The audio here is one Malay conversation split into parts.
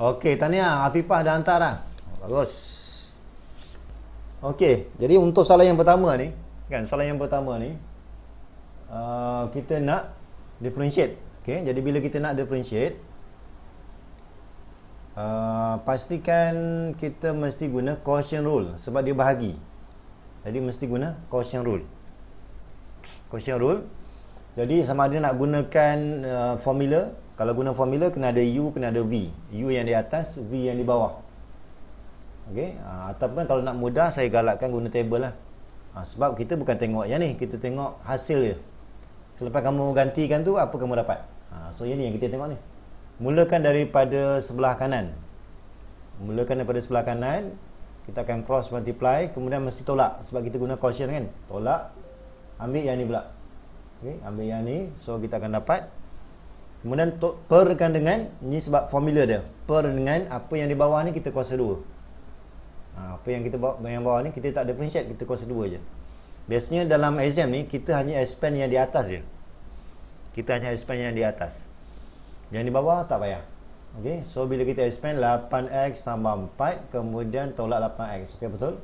Okey, tanya Afifah dah hantar dah. Bagus. Okey, jadi untuk soalan yang pertama ni, kan soalan yang pertama ni uh, kita nak differentiate. Okey, jadi bila kita nak differentiate uh, pastikan kita mesti guna quotient rule sebab dia bahagi. Jadi mesti guna quotient rule. Quotient rule. Jadi sama ada nak gunakan uh, formula kalau guna formula kena ada U kena ada V U yang di atas V yang di bawah Okey ha, Ataupun kalau nak mudah saya galakkan guna table lah ha, Sebab kita bukan tengok yang ni Kita tengok hasil dia Selepas kamu gantikan tu apa kamu dapat ha, So yang ni yang kita tengok ni Mulakan daripada sebelah kanan Mulakan daripada sebelah kanan Kita akan cross multiply Kemudian mesti tolak sebab kita guna quotient kan Tolak Ambil yang ni pula okay, Ambil yang ni So kita akan dapat Kemudian per kan dengan Ini sebab formula dia Per dengan apa yang di bawah ni kita kuasa 2 ha, Apa yang kita bawa, yang bawah ni kita tak ada differentiate Kita kuasa 2 je Biasanya dalam exam ni kita hanya expand yang di atas je Kita hanya expand yang di atas Yang di bawah tak payah okay? So bila kita expand 8x tambah 4 Kemudian tolak 8x Okey betul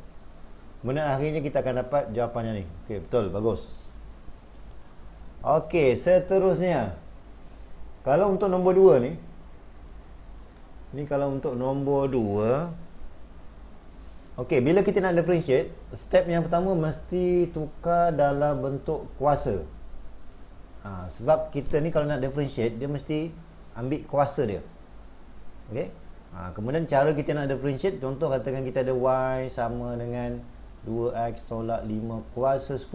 Kemudian akhirnya kita akan dapat jawapannya ni Okey betul bagus Okey seterusnya kalau untuk nombor 2 ni Ni kalau untuk nombor 2 Okey, bila kita nak differentiate Step yang pertama mesti tukar dalam bentuk kuasa ha, Sebab kita ni kalau nak differentiate Dia mesti ambil kuasa dia Okey ha, Kemudian cara kita nak differentiate Contoh katakan kita ada Y sama dengan 2X tolak 5 kuasa 10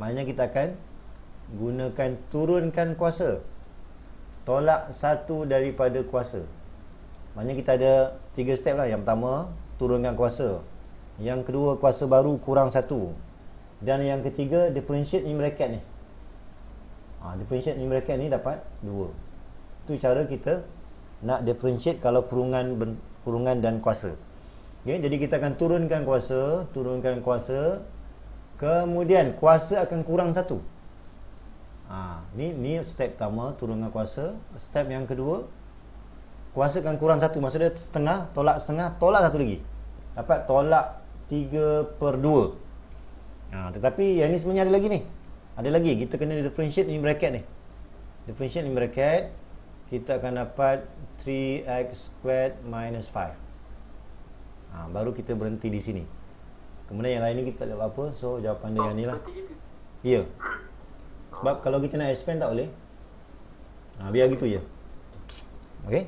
Maksudnya kita akan gunakan turunkan kuasa tolak satu daripada kuasa. Maknanya kita ada tiga step lah. Yang pertama, turunkan kuasa. Yang kedua, kuasa baru kurang satu. Dan yang ketiga, differentiate in bracket ni. Ha, differentiate in bracket ni dapat dua. Itu cara kita nak differentiate kalau kurungan kurungan dan kuasa. Okay, jadi kita akan turunkan kuasa, turunkan kuasa. Kemudian kuasa akan kurang satu. Ha, ni ni step pertama turun turunkan kuasa. Step yang kedua kuasakan kurang satu maksudnya setengah tolak setengah tolak satu lagi. Dapat tolak 3 per 2. Ha, tetapi yang ni sebenarnya ada lagi ni. Ada lagi kita kena differentiate ni bracket ni. Differentiate ni bracket kita akan dapat 3x squared minus 5. Ha, baru kita berhenti di sini. Kemudian yang lain ni kita tak ada apa-apa. So jawapan dia oh, yang ni lah. Ya. Yeah. Hmm. Sebab kalau kita nak expand tak boleh. Ha, biar gitu je. Okey.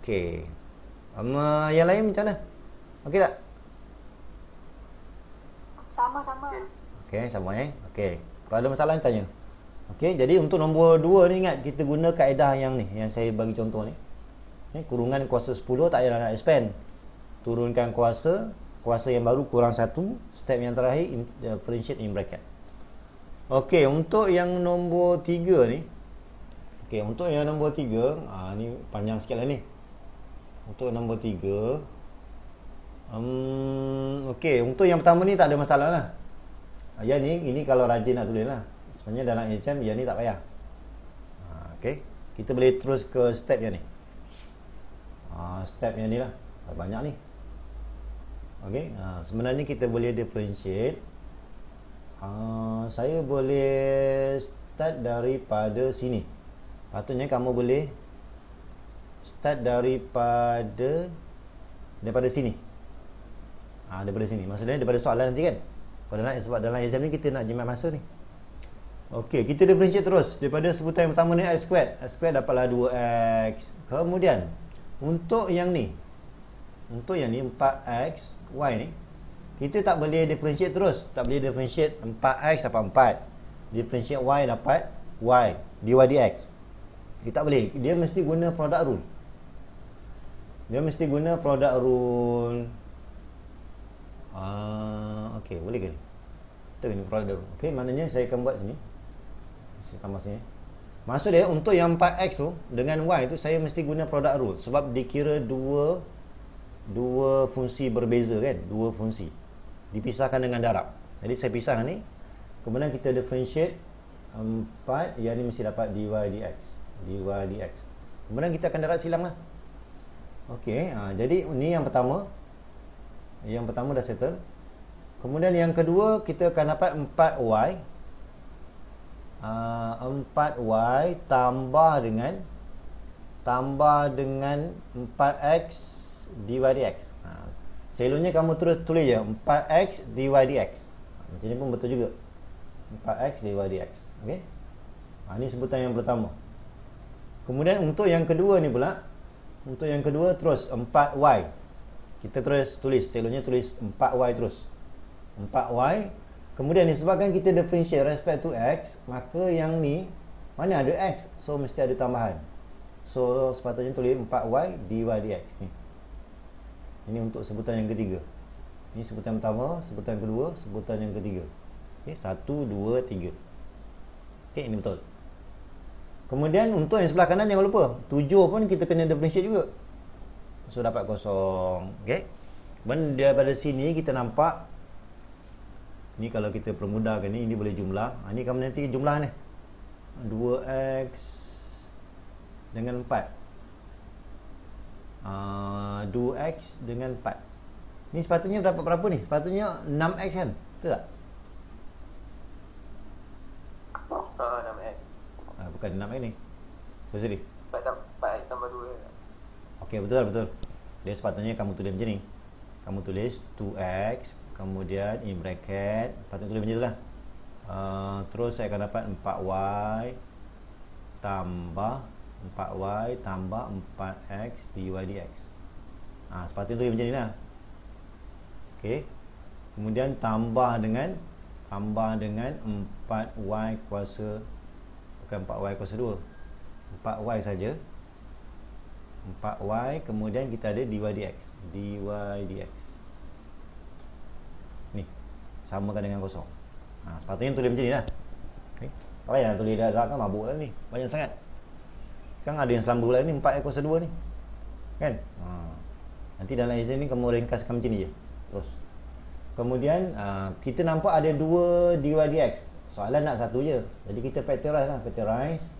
Okey. Um, yang lain macam mana? Okey tak? Sama-sama. Okey, sama eh. Okey. Kalau ada masalah tanya. Okey, jadi untuk nombor 2 ni ingat kita guna kaedah yang ni yang saya bagi contoh ni. Ni kurungan kuasa 10 tak payah nak expand. Turunkan kuasa, kuasa yang baru kurang 1, step yang terakhir differentiate uh, in bracket. Okey, untuk yang nombor 3 ni. Okey, untuk yang nombor 3, ha, ni panjang sikitlah ni. Untuk nombor 3. Um, okey, untuk yang pertama ni tak ada masalah lah. Ya ni, ini kalau rajin nak tulislah. Sebenarnya dalam exam ya ni tak payah. Ha, okey. Kita boleh terus ke step yang ni. Ha, step yang ni lah. Banyak ni. Okey, ha, sebenarnya kita boleh differentiate Ah, saya boleh start daripada sini. Patutnya kamu boleh start daripada daripada sini. Ah ha, daripada sini. Maksudnya daripada soalan nanti kan. Padahal sebab dalam exam ni kita nak jimat masa ni. Okey, kita differentiate terus daripada sebutan yang pertama ni x squared. x squared dapatlah 2x. Kemudian untuk yang ni untuk yang ni 4x y ni kita tak boleh differentiate terus tak boleh differentiate 4x dapat 4 differentiate y dapat y dy dx kita tak boleh dia mesti guna product rule dia mesti guna product rule uh, okay, boleh ke ni kita guna product rule ok maknanya saya akan buat sini saya tambah sini maksud dia untuk yang 4x tu dengan y tu saya mesti guna product rule sebab dikira dua dua fungsi berbeza kan dua fungsi dipisahkan dengan darab jadi saya pisahkan ni kemudian kita differentiate 4 yang ni mesti dapat dy dx dy dx kemudian kita akan darab silang lah ok ha, jadi ni yang pertama yang pertama dah settle kemudian yang kedua kita akan dapat 4y ha, 4y tambah dengan tambah dengan 4x dy dx ha, Selalunya kamu terus tulis je 4x dy dx Macam ni pun betul juga 4x dy dx okay? ha, Ini sebutan yang pertama Kemudian untuk yang kedua ni pula Untuk yang kedua terus 4y Kita terus tulis Selalunya tulis 4y terus 4y Kemudian disebabkan kita differentiate respect to x Maka yang ni Mana ada x So mesti ada tambahan So sepatutnya tulis 4y dy dx Ni okay? Ini untuk sebutan yang ketiga Ini sebutan yang pertama, sebutan yang kedua, sebutan yang ketiga okay, Satu, dua, tiga Okey, ini betul Kemudian untuk yang sebelah kanan jangan lupa Tujuh pun kita kena differentiate juga So dapat kosong Okey Kemudian daripada sini kita nampak Ini kalau kita permudahkan ni Ini boleh jumlah ha, Ni kamu nanti jumlah ni 2x Dengan 4 uh, ah, 2x dengan 4 ni sepatutnya berapa-berapa ni sepatutnya 6x kan betul tak oh, uh, 6x uh, bukan 6x ni so sorry 4x tambah 2 ok betul betul dia sepatutnya kamu tulis macam ni kamu tulis 2x kemudian in bracket sepatutnya tulis macam tu lah uh, terus saya akan dapat 4y tambah 4y tambah 4x dy dx ha, sepatutnya tu macam ni lah ok kemudian tambah dengan tambah dengan 4y kuasa bukan 4y kuasa 2 4y saja. 4y kemudian kita ada dy dx dy dx ni kan dengan kosong ha, sepatutnya tulis macam ni lah ni, tak payah nak tulis darah kan mabuk lah ni banyak sangat Kan ada yang selama bulan ni empat kuasa dua ni. Kan? Ha. Nanti dalam exam ni kamu ringkaskan macam ni je. Terus. Kemudian uh, kita nampak ada dua dy dx. Soalan nak satu je. Jadi kita factorize lah. Factorize.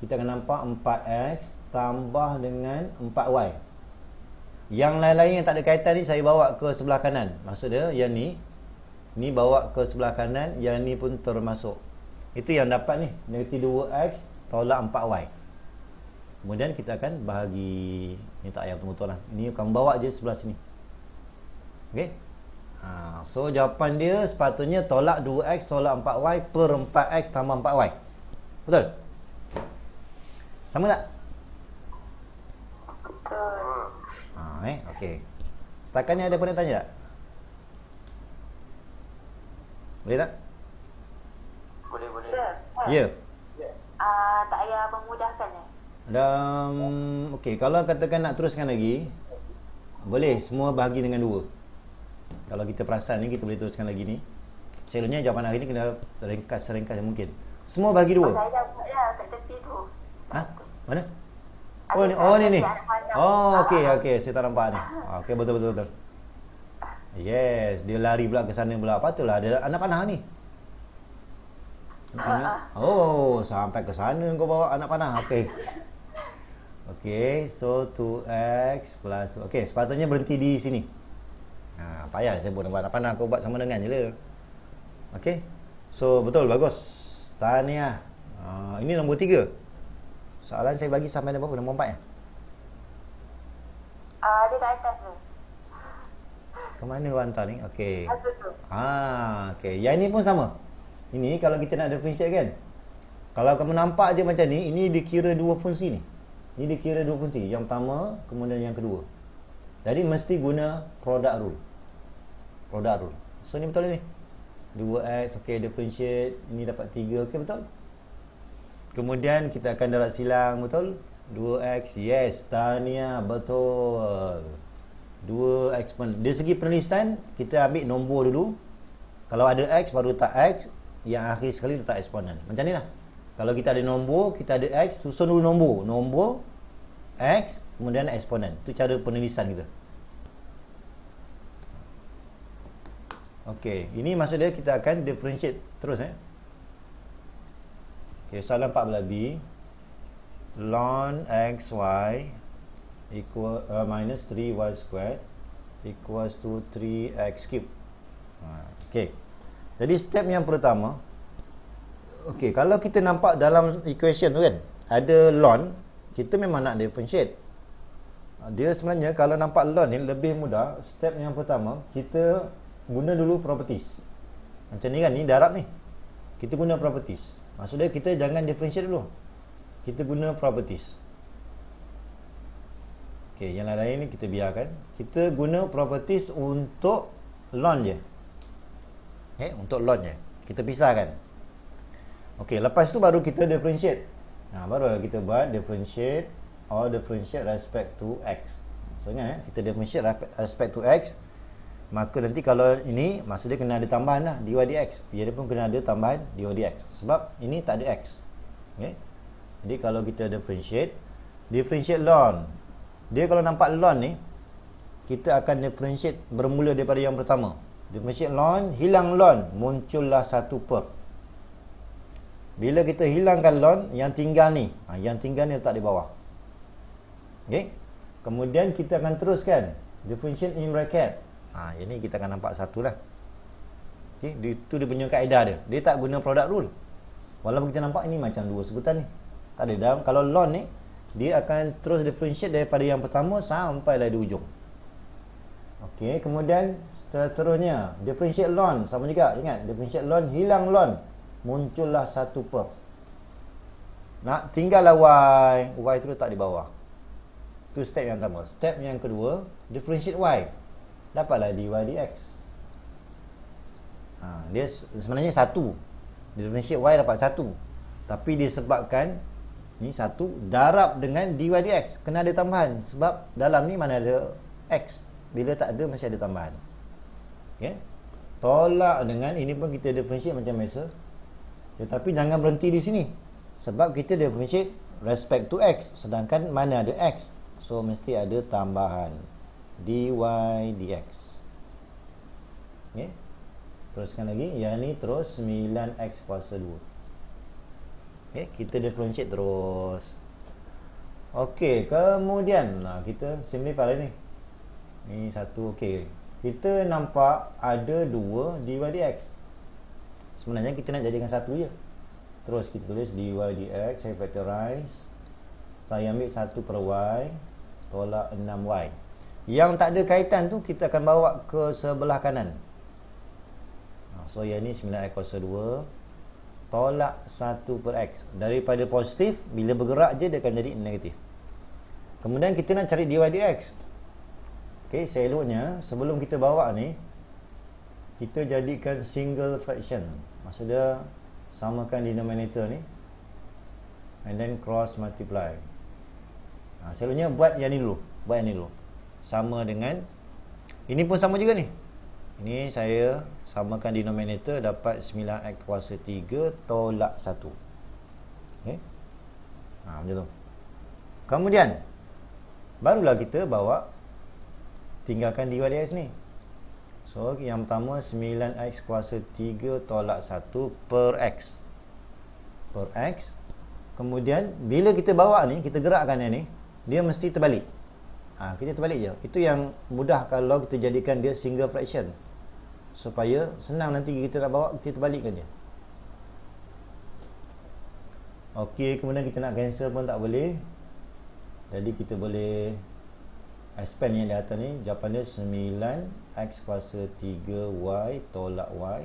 Kita akan nampak empat x tambah dengan empat y Yang lain-lain yang tak ada kaitan ni saya bawa ke sebelah kanan. Maksud dia yang ni. Ni bawa ke sebelah kanan. Yang ni pun termasuk. Itu yang dapat ni. Negatif 2x tolak 4y. Kemudian kita akan bahagi Ini tak payah betul-betul lah. Ini kamu bawa je sebelah sini Okay ha, So jawapan dia sepatutnya tolak 2x tolak 4y per 4x tambah 4y Betul? Sama tak? Ha, eh? Okay Setakat ni ada apa nak tanya tak? Boleh tak? Boleh, boleh Ya yeah. Tak payah memudahkan eh dan okey, kalau katakan nak teruskan lagi, boleh semua bahagi dengan dua. Kalau kita perasan ni kita boleh teruskan lagi ni. Selalunya jawapan hari ni kena ringkas seringkas mungkin. Semua bahagi dua. Saya Ha? Mana? Oh, ni, oh ni ni. Oh ah, okey ah. okey, saya tak nampak ni. Okey betul betul betul. Yes, dia lari pula ke sana pula. Patutlah ada anak panah ni. Ah, oh, sampai ke sana kau bawa anak panah. Okey. Okey, so 2x plus 2. Okay, sepatutnya berhenti di sini. Ha, payah buat nampak. Apa nak? aku buat sama dengan je lah. Okay, so betul, bagus. Tahniah. Uh, ini nombor 3. Soalan saya bagi sampai nombor berapa? Nombor 4 ya? Ah, di atas tu. Ke mana awak hantar ni? Okay. Ah, ha, okey. Yang ini pun sama. Ini kalau kita nak differentiate kan? Kalau kamu nampak je macam ni, ini dikira dua fungsi ni. Ini dia kira dua fungsi. Yang pertama Kemudian yang kedua Jadi mesti guna Product rule Product rule So ni betul ni 2x Okay differentiate Ini dapat 3 Okay betul Kemudian kita akan darat silang Betul 2x Yes Tania Betul 2x Dari segi penulisan Kita ambil nombor dulu Kalau ada x Baru tak x Yang akhir sekali letak eksponen Macam ni lah kalau kita ada nombor, kita ada X, susun dulu nombor. Nombor, X, kemudian eksponen. Itu cara penulisan kita. Okey, ini maksud dia kita akan differentiate terus. Eh? Okey, soalan 14B. Ln XY equal, uh, minus 3Y squared equals to 3X cube. Ha, okey, jadi step yang pertama okey kalau kita nampak dalam equation tu kan ada ln kita memang nak differentiate dia sebenarnya kalau nampak ln ni lebih mudah step yang pertama kita guna dulu properties macam ni kan ni darab ni kita guna properties maksudnya kita jangan differentiate dulu kita guna properties okey yang lain ni kita biarkan kita guna properties untuk ln je eh untuk ln je kita pisahkan Okey, lepas tu baru kita differentiate. Nah, ha, baru kita buat differentiate or differentiate respect to x. So ingat eh, kita differentiate respect to x, maka nanti kalau ini maksudnya kena ada tambahan lah dy dx. Dia pun kena ada tambahan dy dx sebab ini tak ada x. Okey. Jadi kalau kita differentiate, differentiate ln. Dia kalau nampak ln ni, kita akan differentiate bermula daripada yang pertama. Differentiate ln, hilang ln, muncullah satu per. Bila kita hilangkan lon yang tinggal ni, ha, yang tinggal ni letak di bawah. Okay, Kemudian kita akan teruskan the function in bracket. Ah ha, ini kita akan nampak satu lah. Okay, itu dia punya kaedah dia. Dia tak guna product rule. Walaupun kita nampak ini macam dua sebutan ni. Tak ada dalam kalau lon ni dia akan terus differentiate daripada yang pertama sampai lah di ujung. Okey, kemudian seterusnya differentiate lon sama juga. Ingat differentiate lon hilang lon muncullah satu perm. Nak tinggallah Y. Y tu tak di bawah. Tu step yang pertama. Step yang kedua, differentiate Y. Dapatlah dy dx. Ha, dia sebenarnya satu. Differentiate Y dapat satu. Tapi disebabkan ni satu darab dengan dy dx. Kena ada tambahan. Sebab dalam ni mana ada x. Bila tak ada, masih ada tambahan. Okay. Tolak dengan ini pun kita differentiate macam biasa. Tetapi ya, jangan berhenti di sini Sebab kita definisi respect to X Sedangkan mana ada X So mesti ada tambahan DY DX okay. Teruskan lagi Yang ni terus 9X kuasa 2 okay. Kita differentiate terus Okey, kemudian nah, Kita simply pada ni Ni satu okey. Kita nampak ada 2 DY DX sebenarnya kita nak jadikan satu je terus kita tulis dy dx saya factorize saya ambil satu per y tolak 6y yang tak ada kaitan tu kita akan bawa ke sebelah kanan ha, so yang ni 9x kuasa 2 tolak 1 per x daripada positif bila bergerak je dia akan jadi negatif kemudian kita nak cari dy dx ok saya sebelum kita bawa ni kita jadikan single fraction Maksud dia Samakan denominator ni And then cross multiply ha, Selalunya buat yang ni dulu Buat yang ni dulu Sama dengan Ini pun sama juga ni Ini saya Samakan denominator Dapat 9x kuasa 3 Tolak 1 Okay ha, Macam tu Kemudian Barulah kita bawa Tinggalkan dy dx ni So yang pertama 9x kuasa 3 tolak 1 per x Per x Kemudian bila kita bawa ni Kita gerakkan dia ni Dia mesti terbalik ha, Kita terbalik je Itu yang mudah kalau kita jadikan dia single fraction Supaya senang nanti kita nak bawa Kita terbalikkan dia Okey, kemudian kita nak cancel pun tak boleh Jadi kita boleh expand yang di atas ni jawapan dia 9 x kuasa 3 y tolak y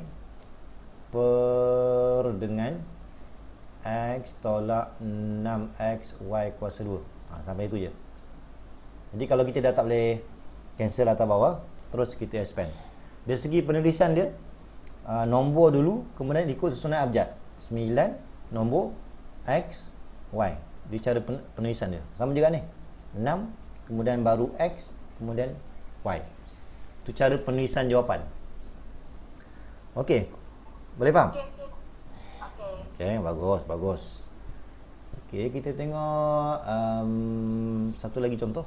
per dengan x tolak 6 x y kuasa 2 ha, sampai itu je jadi kalau kita dah tak boleh cancel atas bawah terus kita expand dari segi penulisan dia aa, ha, nombor dulu kemudian ikut susunan abjad 9 nombor x y di cara penulisan dia sama juga ni 6 kemudian baru X, kemudian Y. Itu cara penulisan jawapan. Okey. Boleh faham? Okey. Okey. Okey, bagus, bagus. Okey, kita tengok um, satu lagi contoh.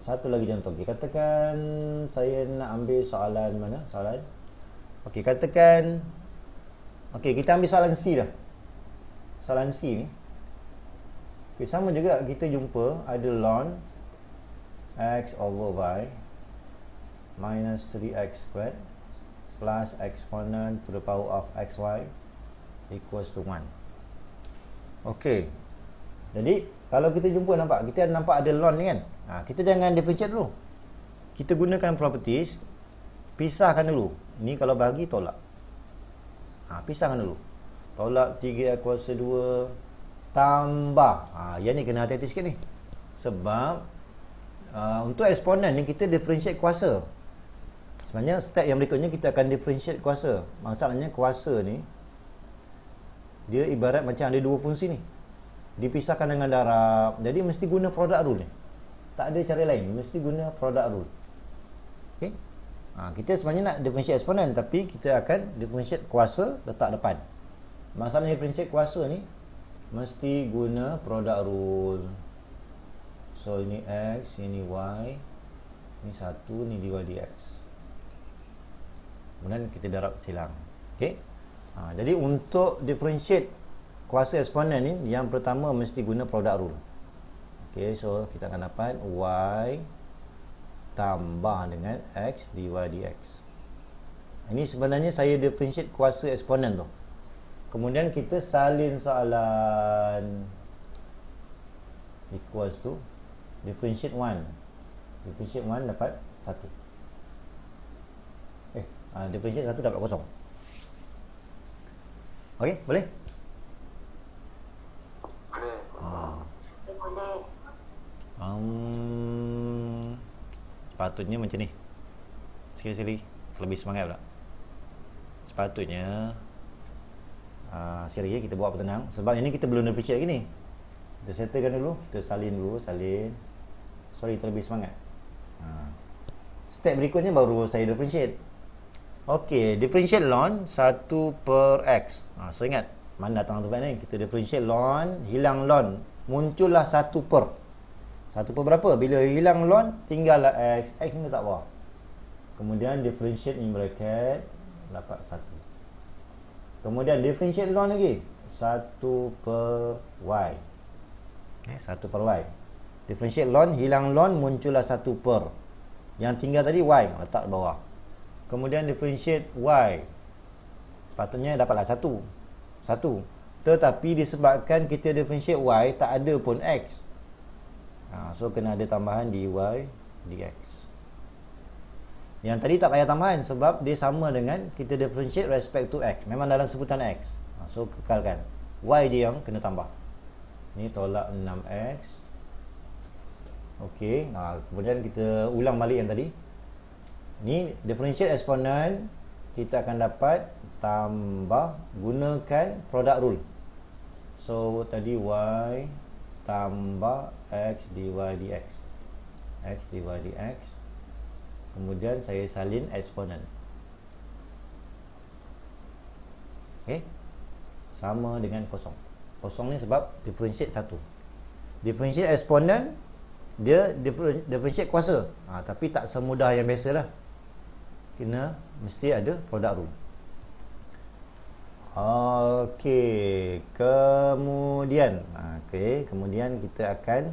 Satu lagi contoh. Okay, katakan saya nak ambil soalan mana? Soalan. Okey, katakan Okey, kita ambil soalan C dah. Soalan C ni. Okay, sama juga kita jumpa ada ln x over y minus 3x squared plus exponent to the power of xy equals to 1. Okay. Jadi, kalau kita jumpa nampak, kita nampak ada ln ni kan? Ha, kita jangan differentiate dulu. Kita gunakan properties, pisahkan dulu. Ni kalau bagi, tolak. Ha, pisahkan dulu. Tolak 3 kuasa 2 tambah. Ha, yang ni kena hati-hati sikit ni. Sebab uh, untuk eksponen ni kita differentiate kuasa. Sebenarnya step yang berikutnya kita akan differentiate kuasa. Masalahnya kuasa ni dia ibarat macam ada dua fungsi ni. Dipisahkan dengan darab. Jadi mesti guna produk rule ni. Tak ada cara lain. Mesti guna produk rule. Okay? Ha, kita sebenarnya nak differentiate eksponen tapi kita akan differentiate kuasa letak depan. Masalahnya differentiate kuasa ni mesti guna produk rule so ini x ini y ini satu ni dua dx kemudian kita darab silang okey ha, jadi untuk differentiate kuasa eksponen ni yang pertama mesti guna produk rule okey so kita akan dapat y tambah dengan x dy dx ini sebenarnya saya differentiate kuasa eksponen tu Kemudian kita salin soalan equals to differentiate 1. Differentiate 1 dapat 1. Eh, uh, differentiate 1 dapat kosong. Okey, boleh? Boleh. Ah. Um, patutnya macam ni. Sekali-sekali lebih semangat pula. Sepatutnya Ah, sekali kita buat apa tenang Sebab ini kita belum appreciate lagi ni Kita settlekan dulu Kita salin dulu Salin Sorry terlebih semangat ha. Step berikutnya baru saya differentiate Okay Differentiate lawn 1 per X ha, So ingat Mana datang tu ni Kita differentiate lawn Hilang lawn Muncullah 1 per 1 per berapa Bila hilang lawn tinggal X eh, X ni tak bawah Kemudian differentiate in bracket Dapat 1 Kemudian differentiate down lagi 1 per y eh, 1 per y Differentiate ln, hilang ln, muncullah 1 per Yang tinggal tadi y, letak bawah Kemudian differentiate y Sepatutnya dapatlah 1 1 Tetapi disebabkan kita differentiate y, tak ada pun x ha, So kena ada tambahan dy, dx yang tadi tak payah tambahan sebab dia sama dengan kita differentiate respect to x. Memang dalam sebutan x. Ha, so kekalkan. Y dia yang kena tambah. Ni tolak 6x. Okey. Ha, kemudian kita ulang balik yang tadi. Ni differentiate eksponen kita akan dapat tambah gunakan product rule. So tadi y tambah x dy dx. x dy dx kemudian saya salin eksponen ok sama dengan kosong kosong ni sebab differentiate satu differentiate eksponen dia differentiate kuasa ha, tapi tak semudah yang biasalah. kena mesti ada product rule ok kemudian ha, ok kemudian kita akan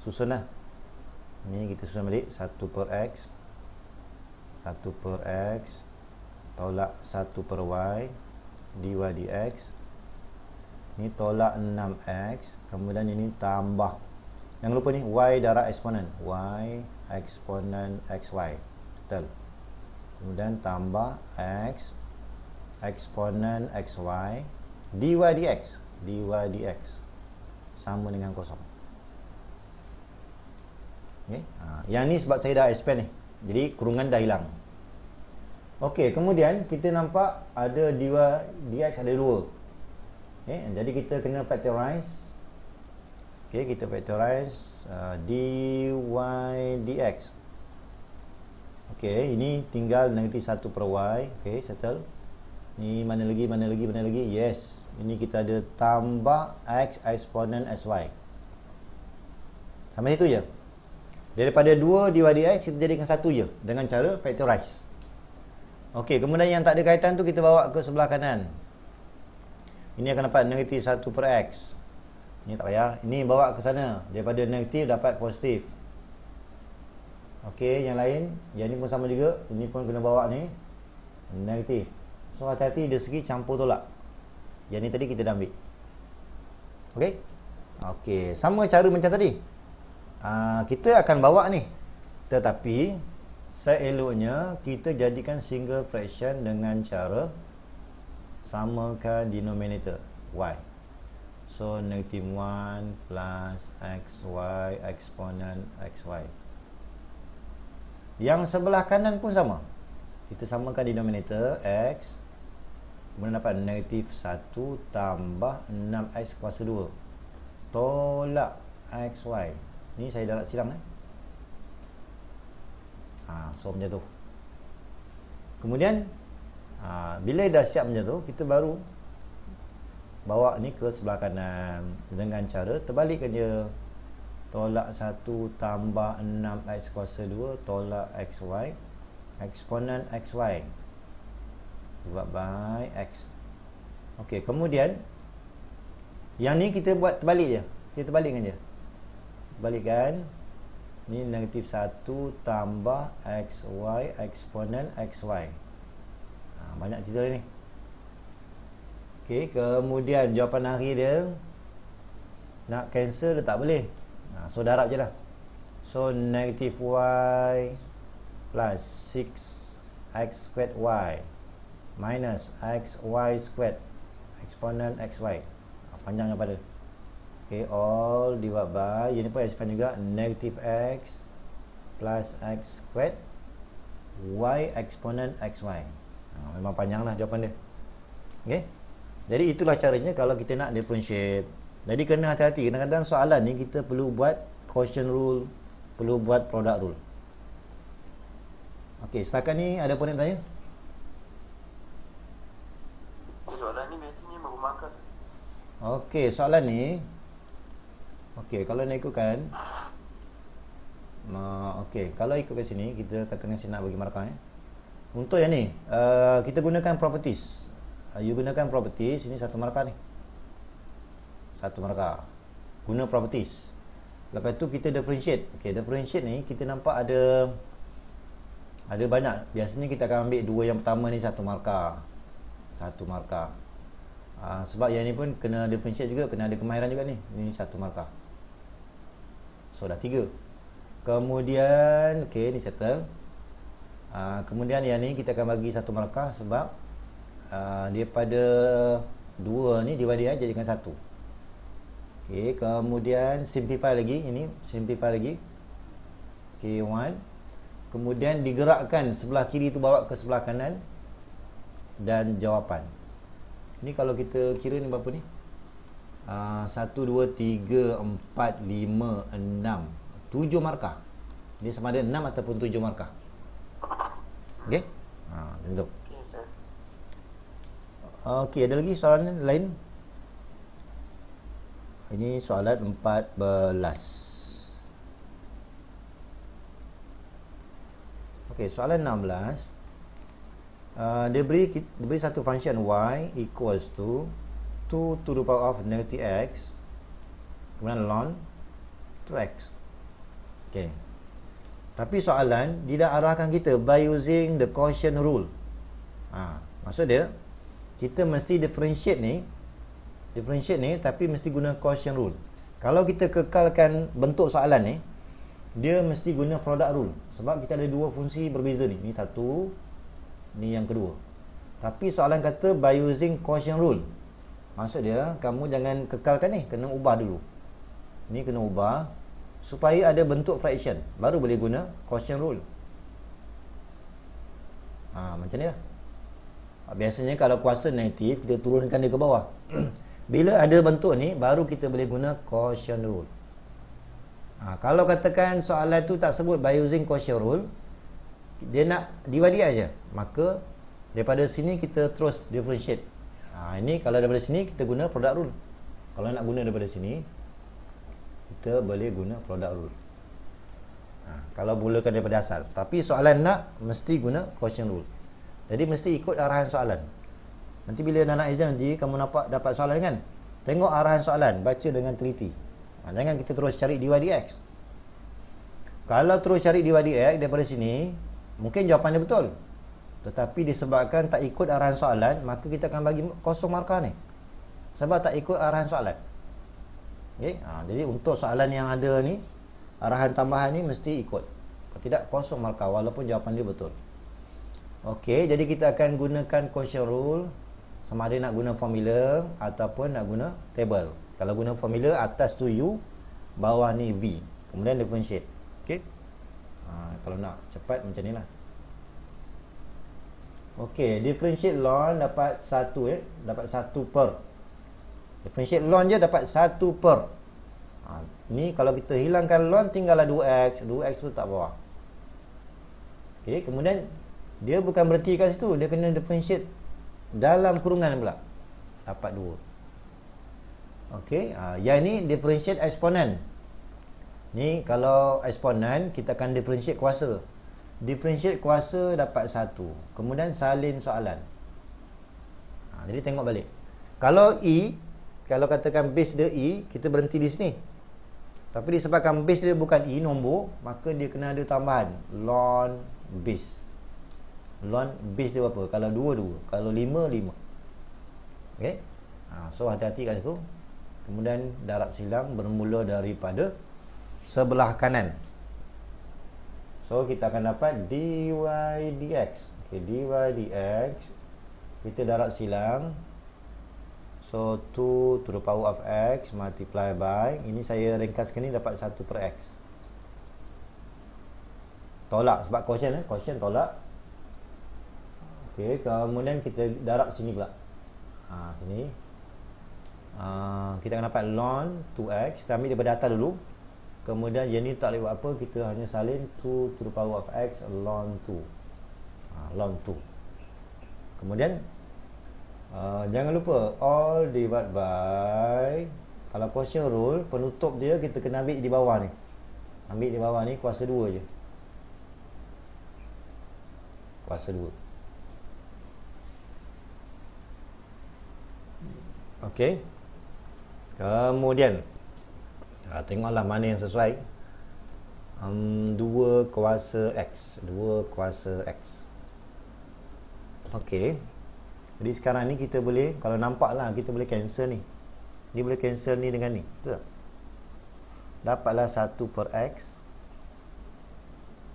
susunlah. Ini kita susun balik 1 per x 1 per x tolak 1 per y dy dx ni tolak 6x kemudian ini tambah jangan lupa ni y darah eksponen y eksponen xy betul kemudian tambah x eksponen xy dy dx dy dx sama dengan kosong okay. ha, yang ni sebab saya dah expand ni jadi kurungan dah hilang Okey, kemudian kita nampak ada dua DX ada dua okay, Jadi kita kena factorize Okey, kita factorize uh, DY DX Okey, ini tinggal negatif 1 per Y Okey, settle Ini mana lagi, mana lagi, mana lagi Yes, ini kita ada tambah X exponent SY Sampai itu je Daripada dua divided i kita jadikan satu je dengan cara factorize. Okey, kemudian yang tak ada kaitan tu kita bawa ke sebelah kanan. Ini akan dapat negatif 1 per x. Ini tak payah. Ini bawa ke sana. Daripada negatif dapat positif. Okey, yang lain. Yang ni pun sama juga. Ini pun kena bawa ni. Negatif. So, hati-hati dari segi campur tolak. Yang ni tadi kita dah ambil. Okey? Okey. Sama cara macam tadi. Ah, kita akan bawa ni tetapi saya kita jadikan single fraction dengan cara samakan denominator y so negative 1 plus xy exponent xy yang sebelah kanan pun sama kita samakan denominator x kemudian dapat negative 1 tambah 6x kuasa 2 tolak xy ni saya dah nak silang eh. ha, so macam tu kemudian ha, bila dah siap macam tu kita baru bawa ni ke sebelah kanan dengan cara terbalikkan dia tolak 1 tambah 6x kuasa 2 tolak xy eksponen xy buat by x Okey, kemudian yang ni kita buat terbalik je kita terbalikkan je balikkan ni negatif 1 tambah xy eksponen xy ha, banyak cerita ni ok kemudian jawapan akhir dia nak cancel dia tak boleh ha, so darab je lah so negatif y plus 6 x squared y minus xy squared eksponen xy ha, panjang jawapan dia Okay, all divided by Ini pun expand juga Negative x plus x squared Y exponent xy ha, Memang panjang lah jawapan dia Okay Jadi itulah caranya kalau kita nak differentiate Jadi kena hati-hati Kadang-kadang soalan ni kita perlu buat quotient rule Perlu buat product rule Okay setakat ni ada pun yang tanya Soalan ni biasanya merumahkan Okay soalan ni Okey, kalau nak ikutkan uh, Okey, kalau ikut kat sini Kita katakan sini nak bagi markah eh. Untuk yang ni uh, Kita gunakan properties uh, You gunakan properties Ini satu markah ni Satu markah Guna properties Lepas tu kita differentiate Okey, differentiate ni Kita nampak ada Ada banyak Biasanya kita akan ambil Dua yang pertama ni Satu markah Satu markah Uh, sebab yang ni pun kena differentiate juga Kena ada kemahiran juga ni Ini satu markah So dah tiga Kemudian Okay ni settle uh, Kemudian yang ni kita akan bagi satu markah Sebab uh, Daripada Dua ni divide ya, jadikan satu Okay kemudian simplify lagi Ini simplify lagi Okay one Kemudian digerakkan sebelah kiri tu bawa ke sebelah kanan Dan jawapan Ini kalau kita kira ni berapa ni Ah, satu dua tiga empat lima enam tujuh markah Dia sama ada 6 ataupun tujuh markah Okay. ha, ah, Macam tu Okey ada lagi soalan lain Ini soalan empat belas. Okay soalan 16 uh, ah, dia beri dia beri satu function y equals to 2 to the power of negative x kemudian ln 2x ok tapi soalan dia dah arahkan kita by using the quotient rule ha, maksud dia kita mesti differentiate ni differentiate ni tapi mesti guna quotient rule kalau kita kekalkan bentuk soalan ni dia mesti guna product rule sebab kita ada dua fungsi berbeza ni ni satu ni yang kedua tapi soalan kata by using quotient rule Maksud dia kamu jangan kekalkan ni eh, kena ubah dulu. Ni kena ubah supaya ada bentuk fraction baru boleh guna quotient rule. Ha macam ni lah. Biasanya kalau kuasa negatif kita turunkan dia ke bawah. Bila ada bentuk ni baru kita boleh guna quotient rule. Ha, kalau katakan soalan tu tak sebut by using quotient rule dia nak divide aja maka daripada sini kita terus differentiate ha, Ini kalau daripada sini kita guna product rule Kalau nak guna daripada sini Kita boleh guna product rule ha, Kalau mulakan daripada asal Tapi soalan nak mesti guna question rule Jadi mesti ikut arahan soalan Nanti bila anak nak exam nanti Kamu nampak dapat soalan kan Tengok arahan soalan Baca dengan teliti ha, Jangan kita terus cari di DYDX Kalau terus cari di DYDX daripada sini Mungkin jawapannya betul tetapi disebabkan tak ikut arahan soalan Maka kita akan bagi kosong markah ni Sebab tak ikut arahan soalan okay? ha, Jadi untuk soalan yang ada ni Arahan tambahan ni mesti ikut Kalau tidak kosong markah walaupun jawapan dia betul Okey, jadi kita akan gunakan quotient rule Sama ada nak guna formula Ataupun nak guna table Kalau guna formula atas tu U Bawah ni V Kemudian differentiate okay? ha, Kalau nak cepat macam ni lah Okey, differentiate loan dapat 1 eh, dapat 1 per. Differentiate loan je dapat 1 per. Ha, ni kalau kita hilangkan loan tinggallah 2x, 2x tu tak bawah. Okey, kemudian dia bukan berhenti kat situ, dia kena differentiate dalam kurungan pula. Dapat 2. Okey, ha, yang ni differentiate eksponen. Ni kalau eksponen kita akan differentiate kuasa. Differentiate kuasa dapat satu Kemudian salin soalan ha, Jadi tengok balik Kalau E Kalau katakan base dia E Kita berhenti di sini Tapi disebabkan base dia bukan E nombor Maka dia kena ada tambahan Lon base Lon base dia berapa? Kalau dua dua, Kalau lima lima. okay? ha, So hati-hati kat situ Kemudian darab silang bermula daripada Sebelah kanan So kita akan dapat dy dx. Okey dy dx kita darab silang. So 2 to the power of x multiply by ini saya ringkaskan ni dapat 1 per x. Tolak sebab question eh, question tolak. Okay kemudian kita darab sini pula. Ha sini. Uh, kita akan dapat ln 2x kita ambil daripada data dulu kemudian yang ni tak lewat apa kita hanya salin 2 to the power of x long 2 ha, ln 2 kemudian uh, jangan lupa all divide by kalau quotient rule penutup dia kita kena ambil di bawah ni ambil di bawah ni kuasa 2 je kuasa 2 Okay, Kemudian ha, tengoklah mana yang sesuai um, 2 kuasa X 2 kuasa X ok jadi sekarang ni kita boleh kalau nampak lah kita boleh cancel ni dia boleh cancel ni dengan ni betul tak? dapatlah 1 per X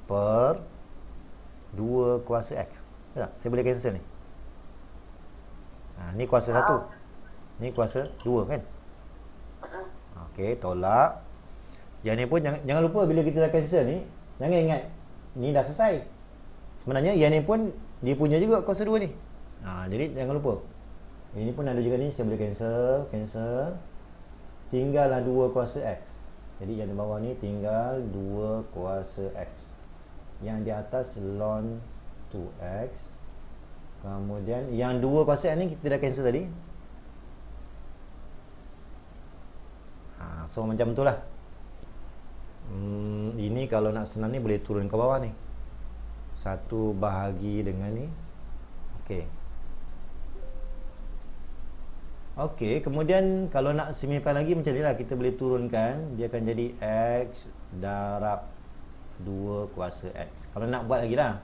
per 2 kuasa X betul tak? saya boleh cancel ni ha, ni kuasa 1 ah. ni kuasa 2 kan Okey, tolak. Yang ni pun jangan, jangan lupa bila kita dah cancel ni, jangan ingat ni dah selesai. Sebenarnya yang ni pun dia punya juga kuasa dua ni. Ha, jadi jangan lupa. Ini pun ada juga ni saya boleh cancel, cancel. Tinggallah dua kuasa x. Jadi yang di bawah ni tinggal dua kuasa x. Yang di atas ln 2x. Kemudian yang dua kuasa ni kita dah cancel tadi, Ah, so macam tu lah hmm, Ini kalau nak senang ni boleh turun ke bawah ni Satu bahagi dengan ni Okey Okey, kemudian kalau nak simpan lagi macam ni lah Kita boleh turunkan Dia akan jadi X darab 2 kuasa X Kalau nak buat lagi lah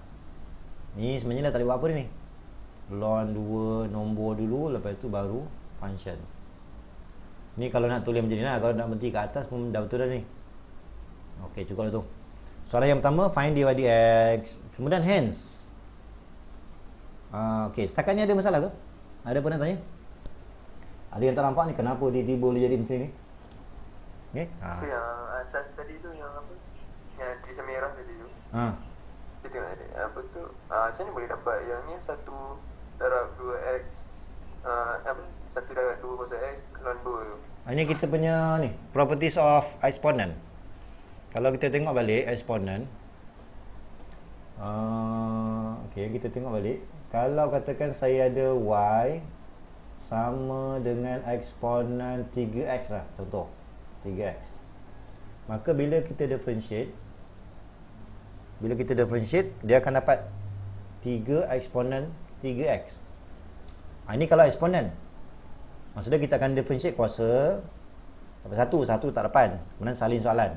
Ni sebenarnya dah tak boleh buat apa ni Lon 2 nombor dulu Lepas tu baru Function Ni kalau nak tulis macam ni lah Kalau nak berhenti ke atas pun dah betul dah ni Ok cukup lah tu Soalan yang pertama Find dy dx Kemudian hands. uh, Ok setakat ni ada masalah ke? Ada pun tanya? Ada yang tak nampak ni Kenapa dia, dia boleh jadi macam ni? Ok ha. Ah. Yang atas ah, tadi tu yang apa? Yang tulisan merah tadi tu Ha Apa tu? Uh, macam ni boleh dapat yang Satu darab 2x uh, Apa? Satu darab 2 kosa x Kelan ini kita punya ni properties of exponent. Kalau kita tengok balik exponent uh, ah, okay, kita tengok balik. Kalau katakan saya ada y sama dengan exponent 3x lah contoh. 3x. Maka bila kita differentiate bila kita differentiate dia akan dapat 3 exponent 3x. Ah ini kalau exponent Maksudnya kita akan differentiate kuasa Satu, satu tak depan Kemudian salin soalan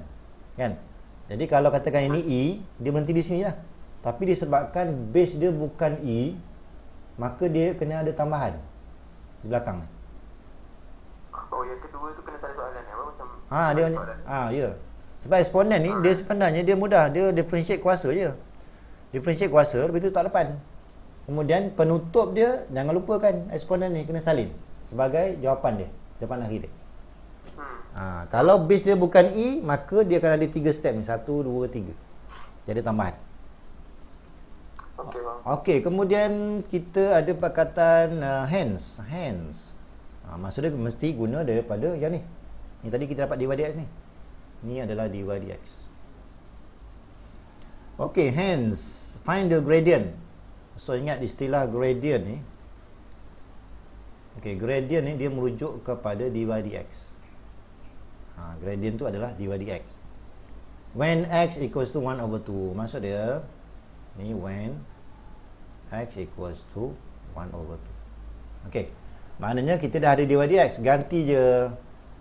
kan? Jadi kalau katakan ini E Dia berhenti di sini lah Tapi disebabkan base dia bukan E Maka dia kena ada tambahan Di belakang Oh yang kedua tu kena salin soalan ya? Macam ha, dia, ah ha, ya. Sebab eksponen ni dia sebenarnya dia mudah Dia differentiate kuasa je Differentiate kuasa lepas tu tak depan Kemudian penutup dia Jangan lupakan eksponen ni kena salin sebagai jawapan dia jawapan akhir dia hmm. ha, kalau base dia bukan E maka dia akan ada tiga step ni 1, 2, 3 jadi tambahan ok Okay. kemudian kita ada perkataan uh, hands hands ha, maksudnya mesti guna daripada yang ni ni tadi kita dapat dy dx ni ni adalah dy dx ok hands find the gradient so ingat istilah gradient ni Okey, gradient ni dia merujuk kepada dy dx. Ha, gradient tu adalah dy dx. When x equals to 1 over 2. Maksud dia ni when x equals to 1 over 2. Okey. Maknanya kita dah ada dy dx, ganti je.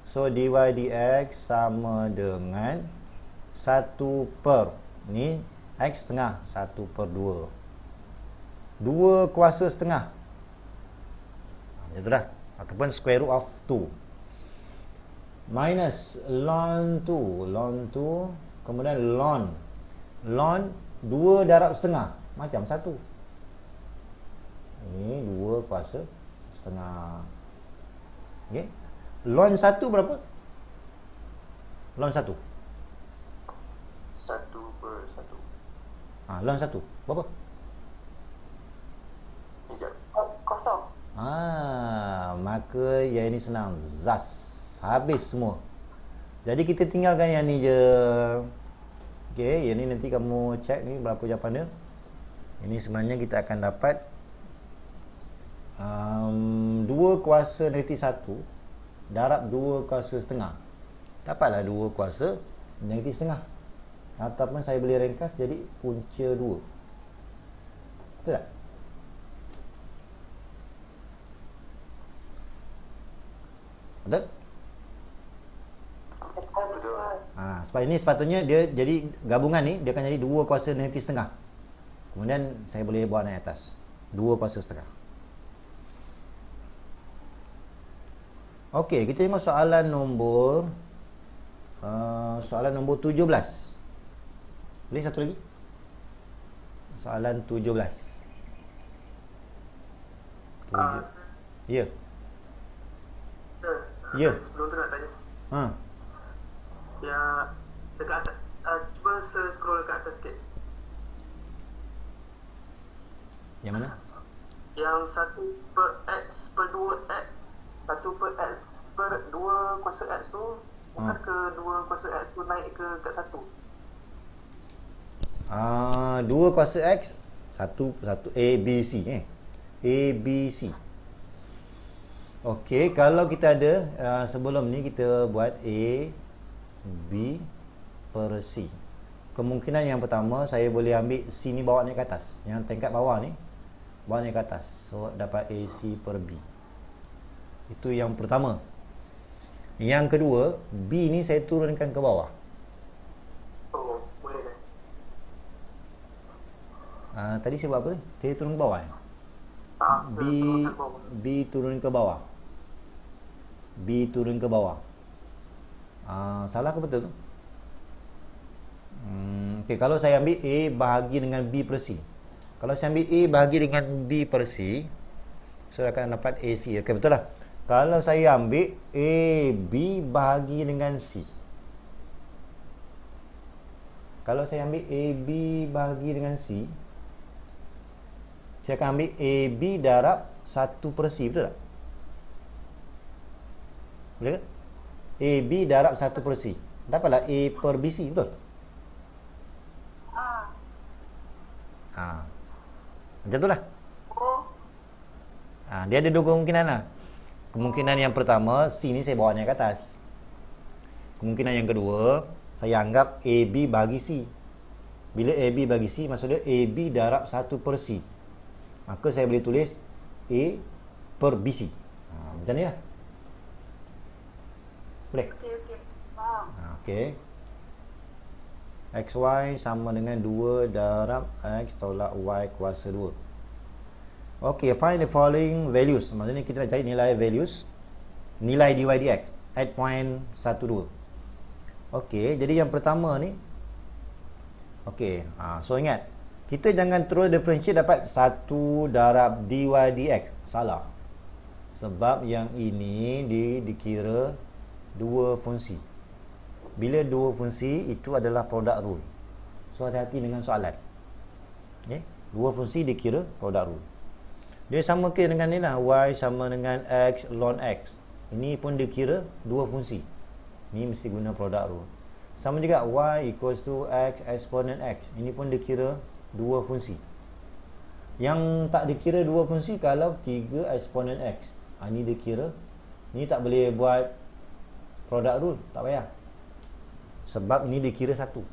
So dy dx sama dengan 1 per ni x setengah 1 per 2 2 kuasa setengah itulah ataupun square root of 2 minus ln 2 ln 2 kemudian ln ln 2 darab setengah macam 1 ini 2 kuasa setengah ok ln 1 berapa? ln 1 1 per 1 ha, ln satu berapa? ni ah, oh, kosong Ah, maka yang ini senang zas habis semua jadi kita tinggalkan yang ni je okey yang ni nanti kamu check ni berapa jawapan dia ini sebenarnya kita akan dapat um, 2 kuasa negatif 1 darab 2 kuasa setengah dapatlah 2 kuasa negatif setengah ataupun saya boleh ringkas jadi punca 2 betul tak Betul? Ha, sebab ini sepatutnya dia jadi gabungan ni dia akan jadi dua kuasa negatif setengah. Kemudian saya boleh buat naik atas. Dua kuasa setengah. Okey, kita tengok soalan nombor uh, soalan nombor tujuh belas. Boleh satu lagi? Soalan 17. 7. Ah. Ya. Yeah. Ya. Yeah. Belum tengah tanya. Ha. Ya, dekat atas. Uh, cuba scroll dekat atas sikit. Yang mana? Yang satu per X per dua X. Satu per X per dua kuasa X tu. Bukan ha. ke dua kuasa X tu naik ke kat satu? Ah, uh, dua kuasa X. Satu, satu. A, B, C. Eh. A, B, C. Okey, kalau kita ada uh, sebelum ni kita buat A B per C. Kemungkinan yang pertama saya boleh ambil C ni bawa naik ke atas. Yang tingkat bawah ni bawa naik ke atas. So dapat AC per B. Itu yang pertama. Yang kedua, B ni saya turunkan ke bawah. Uh, tadi saya buat apa? Saya turun ke bawah. Eh? Ah, B B turun ke bawah. B turun ke bawah ha, Salah ke betul tu? Hmm, okay, kalau saya ambil A bahagi dengan B per C Kalau saya ambil A bahagi dengan B per C Saya akan dapat AC okay, Betul lah Kalau saya ambil A, B bahagi dengan C Kalau saya ambil A, B bahagi dengan C Saya akan ambil A, B darab 1 per C Betul tak? Boleh ke? AB darab satu per C Dapatlah A per BC betul? Ah. Ah. Macam tu lah oh. ah, Dia ada dua kemungkinan lah Kemungkinan yang pertama C ni saya bawa naik ke atas Kemungkinan yang kedua Saya anggap AB bagi C Bila AB bagi C maksudnya AB darab satu per C Maka saya boleh tulis A per BC ah, Macam ni lah boleh? Okey, okey. Faham. Ah, okey. XY sama dengan 2 darab X tolak Y kuasa 2. Okey, find the following values. Maksudnya kita nak cari nilai values. Nilai dy dx. At point 1, 2. Okey, jadi yang pertama ni. Okey, ha, so ingat. Kita jangan terus differentiate dapat 1 darab dy dx. Salah. Sebab yang ini di dikira dua fungsi bila dua fungsi itu adalah produk rule so hati-hati dengan soalan okay? dua fungsi dikira produk rule dia sama ke dengan ni lah y sama dengan x ln x ini pun dikira dua fungsi ni mesti guna produk rule sama juga y equals to x exponent x ini pun dikira dua fungsi yang tak dikira dua fungsi kalau 3 exponent x ha, ni dikira ni tak boleh buat Produk rule tak payah Sebab ini dikira satu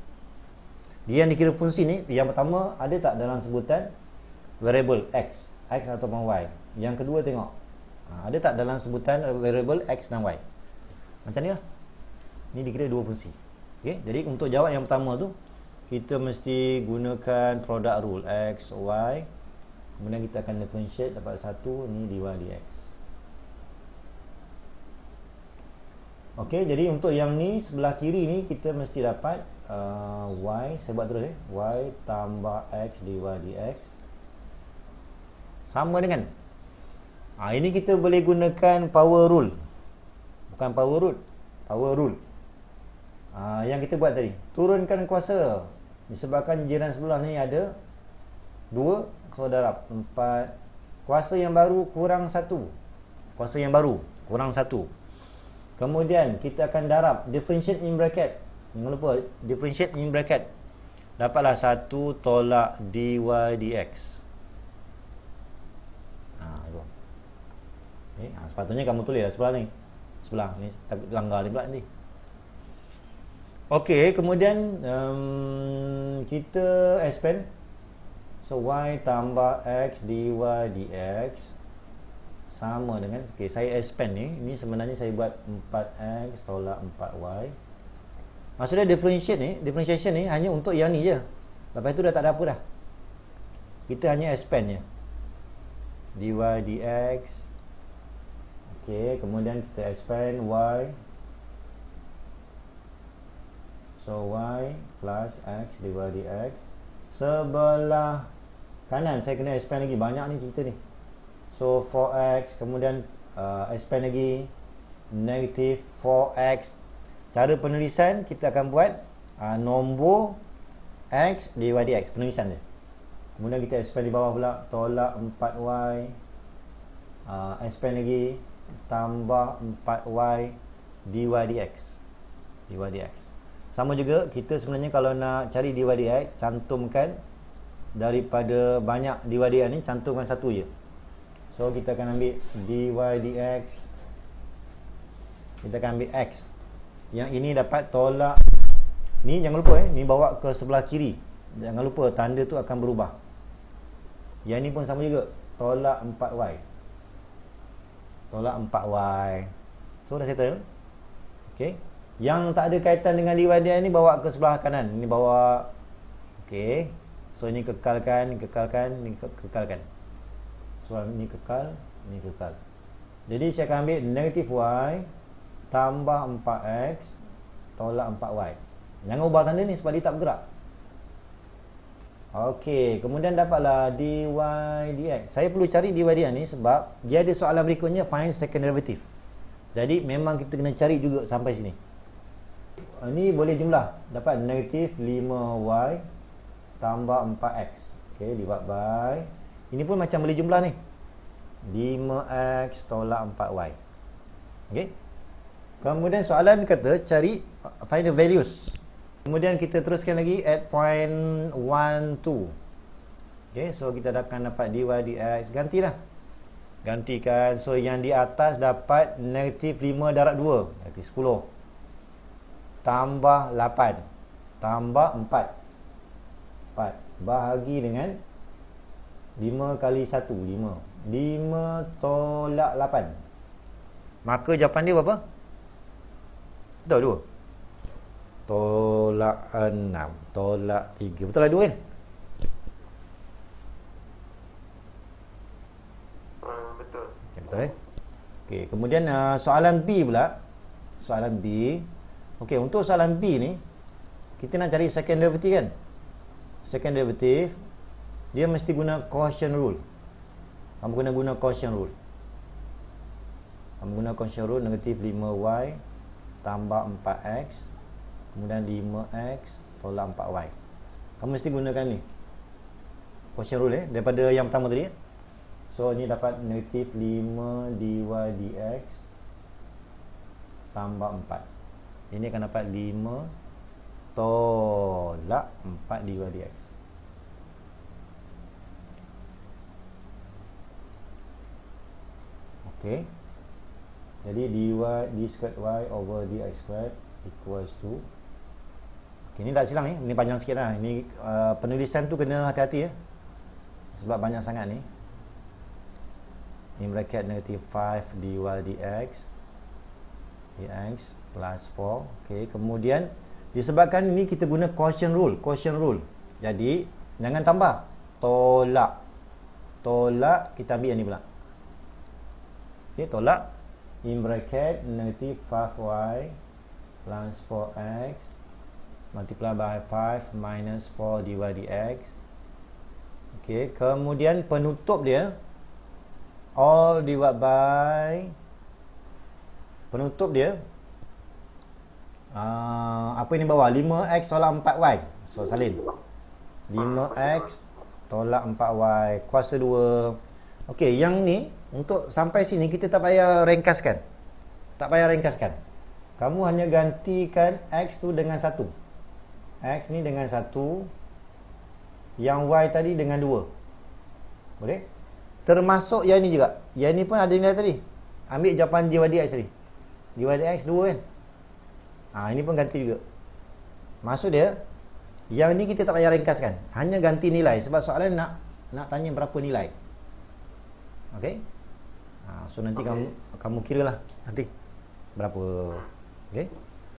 Dia yang dikira fungsi ni Yang pertama ada tak dalam sebutan Variable X X ataupun Y Yang kedua tengok ha, Ada tak dalam sebutan variable X dan Y Macam ni lah Ini dikira dua fungsi okay? Jadi untuk jawab yang pertama tu Kita mesti gunakan produk rule X, Y Kemudian kita akan differentiate dapat satu Ni dy dx Okey, jadi untuk yang ni sebelah kiri ni kita mesti dapat uh, y saya buat terus eh. y tambah x dy dx sama dengan ha, ini kita boleh gunakan power rule bukan power root power rule ha, yang kita buat tadi turunkan kuasa disebabkan jiran sebelah ni ada 2 so darab 4 kuasa yang baru kurang 1 kuasa yang baru kurang 1 Kemudian kita akan darab differential in bracket. Jangan lupa differential in bracket. Dapatlah 1 tolak dy dx. Ha, okay. Eh, ha sepatutnya kamu tulislah sebelah ni. Sebelah ni tapi langgar ni. pula nanti. Okey, kemudian um, kita expand so y tambah x dy dx sama dengan okay, saya expand ni ni sebenarnya saya buat 4x tolak 4y maksudnya differentiate ni differentiation ni hanya untuk yang ni je lepas tu dah tak ada apa dah kita hanya expand je dy dx ok kemudian kita expand y so y plus x dy dx sebelah kanan saya kena expand lagi banyak ni cerita ni So 4x kemudian uh, expand lagi negative 4x. Cara penulisan kita akan buat uh, nombor x divided x penulisan dia. Kemudian kita expand di bawah pula tolak 4y uh, expand lagi tambah 4y dy dx dy dx sama juga kita sebenarnya kalau nak cari dy dx cantumkan daripada banyak dy dx ni cantumkan satu je So kita akan ambil dy dx Kita akan ambil x Yang ini dapat tolak Ni jangan lupa eh Ni bawa ke sebelah kiri Jangan lupa tanda tu akan berubah Yang ni pun sama juga Tolak 4y Tolak 4y So dah settle Okay Yang tak ada kaitan dengan dy dx ni Bawa ke sebelah kanan ini bawa Okay So ini kekalkan Kekalkan Ni kekalkan soalan ni kekal ni kekal jadi saya akan ambil negatif y tambah 4x tolak 4y jangan ubah tanda ni sebab dia tak bergerak ok kemudian dapatlah dy dx saya perlu cari dy dx ni sebab dia ada soalan berikutnya find second derivative jadi memang kita kena cari juga sampai sini eh, ni boleh jumlah dapat negatif 5y tambah 4x ok dibuat by ini pun macam beli jumlah ni 5x tolak 4y Okay Kemudian soalan kata cari Find the values Kemudian kita teruskan lagi at point 1, 2 Okay so kita akan dapat dy, dx Gantilah Gantikan so yang di atas dapat Negatif 5 darab 2 Negatif 10 Tambah 8 Tambah 4 4 Bahagi dengan 5 kali 1 5 5 tolak 8 Maka jawapan dia berapa? Betul 2 Tolak 6 Tolak 3 Betul lah 2 kan? Hmm, betul okay, ya, Betul eh? Okay, kemudian uh, soalan B pula Soalan B Okay, untuk soalan B ni Kita nak cari second derivative kan? Second derivative dia mesti guna caution rule kamu kena guna caution rule kamu guna caution rule negatif 5y tambah 4x kemudian 5x tolak 4y kamu mesti gunakan ni caution rule eh daripada yang pertama tadi eh? so ni dapat negatif 5 dy dx tambah 4 ini akan dapat 5 tolak 4 dy dx Okay. Jadi dy d squared y over dx squared equals to Okay, ini tak silang ni. Eh? Ini panjang sekiranya. lah. Ini uh, penulisan tu kena hati-hati ya. -hati, eh? Sebab banyak sangat ni. Ini bracket negative 5 dy dx dx plus 4. Okay, kemudian disebabkan ini kita guna quotient rule. Quotient rule. Jadi, jangan tambah. Tolak. Tolak, kita ambil yang ni pula. Okay, tolak In bracket negative 5y plus 4x multiply by 5 minus 4 dy dx Okay, kemudian penutup dia All divided by Penutup dia uh, Apa ini bawah? 5x tolak 4y So, salin 5x tolak 4y Kuasa 2 Okay, yang ni untuk sampai sini kita tak payah ringkaskan. Tak payah ringkaskan. Kamu hanya gantikan x tu dengan 1. X ni dengan 1. Yang y tadi dengan 2. Boleh? Termasuk yang ni juga. Yang ni pun ada nilai tadi. Ambil jawapan dy dx tadi. dy x 2 kan? Ah ha, ini pun ganti juga. Maksud dia yang ni kita tak payah ringkaskan. Hanya ganti nilai sebab soalan nak nak tanya berapa nilai. Okey? Ah, so nanti okay. kamu kamu lah nanti berapa okay?